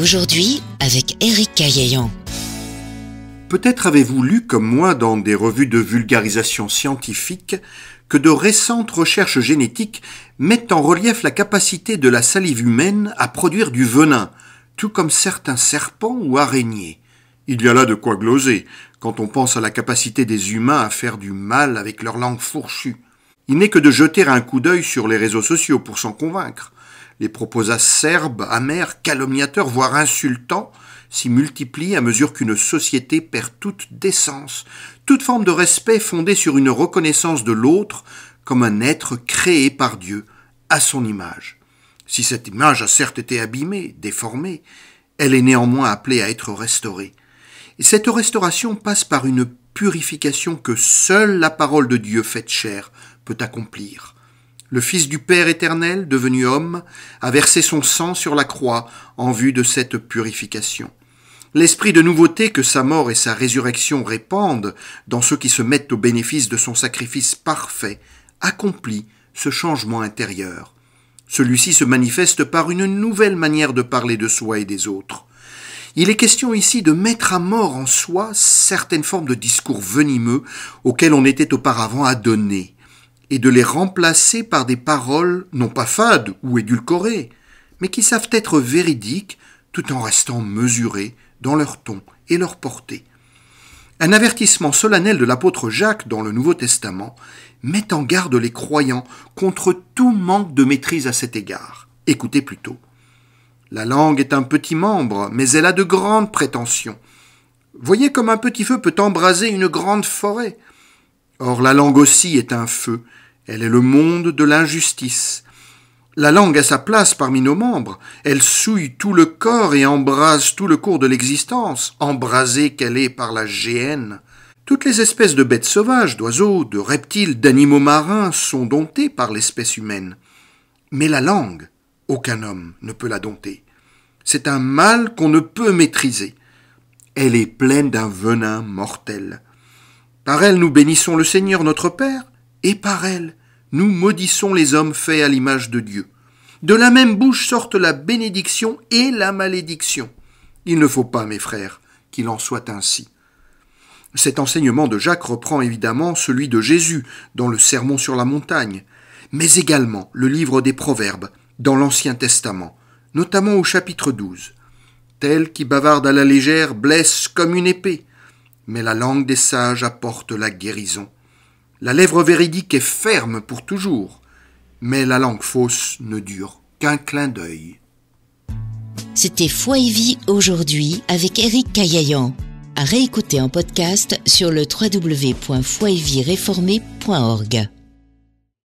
aujourd'hui avec Eric Caillayan. Peut-être avez-vous lu comme moi dans des revues de vulgarisation scientifique que de récentes recherches génétiques mettent en relief la capacité de la salive humaine à produire du venin, tout comme certains serpents ou araignées. Il y a là de quoi gloser quand on pense à la capacité des humains à faire du mal avec leur langue fourchue. Il n'est que de jeter un coup d'œil sur les réseaux sociaux pour s'en convaincre. Les propos acerbes, amers, calomniateurs, voire insultants, s'y multiplient à mesure qu'une société perd toute décence, toute forme de respect fondée sur une reconnaissance de l'autre comme un être créé par Dieu, à son image. Si cette image a certes été abîmée, déformée, elle est néanmoins appelée à être restaurée. Et cette restauration passe par une purification que seule la parole de Dieu faite chair peut accomplir le Fils du Père éternel, devenu homme, a versé son sang sur la croix en vue de cette purification. L'esprit de nouveauté que sa mort et sa résurrection répandent dans ceux qui se mettent au bénéfice de son sacrifice parfait accomplit ce changement intérieur. Celui-ci se manifeste par une nouvelle manière de parler de soi et des autres. Il est question ici de mettre à mort en soi certaines formes de discours venimeux auxquels on était auparavant adonné et de les remplacer par des paroles non pas fades ou édulcorées, mais qui savent être véridiques tout en restant mesurées dans leur ton et leur portée. Un avertissement solennel de l'apôtre Jacques dans le Nouveau Testament met en garde les croyants contre tout manque de maîtrise à cet égard. Écoutez plutôt. La langue est un petit membre, mais elle a de grandes prétentions. Voyez comme un petit feu peut embraser une grande forêt. Or la langue aussi est un feu, elle est le monde de l'injustice. La langue a sa place parmi nos membres, elle souille tout le corps et embrase tout le cours de l'existence, embrasée qu'elle est par la géhenne. Toutes les espèces de bêtes sauvages, d'oiseaux, de reptiles, d'animaux marins sont domptées par l'espèce humaine. Mais la langue, aucun homme ne peut la dompter. C'est un mal qu'on ne peut maîtriser. Elle est pleine d'un venin mortel. Par elle nous bénissons le Seigneur notre Père, et par elle nous maudissons les hommes faits à l'image de Dieu. De la même bouche sortent la bénédiction et la malédiction. Il ne faut pas, mes frères, qu'il en soit ainsi. Cet enseignement de Jacques reprend évidemment celui de Jésus dans le Sermon sur la montagne, mais également le livre des Proverbes dans l'Ancien Testament, notamment au chapitre 12. Tel qui bavarde à la légère blesse comme une épée, mais la langue des sages apporte la guérison. La lèvre véridique est ferme pour toujours, mais la langue fausse ne dure qu'un clin d'œil. C'était Foi et Vie aujourd'hui avec Eric Caillayan. À réécouter en podcast sur le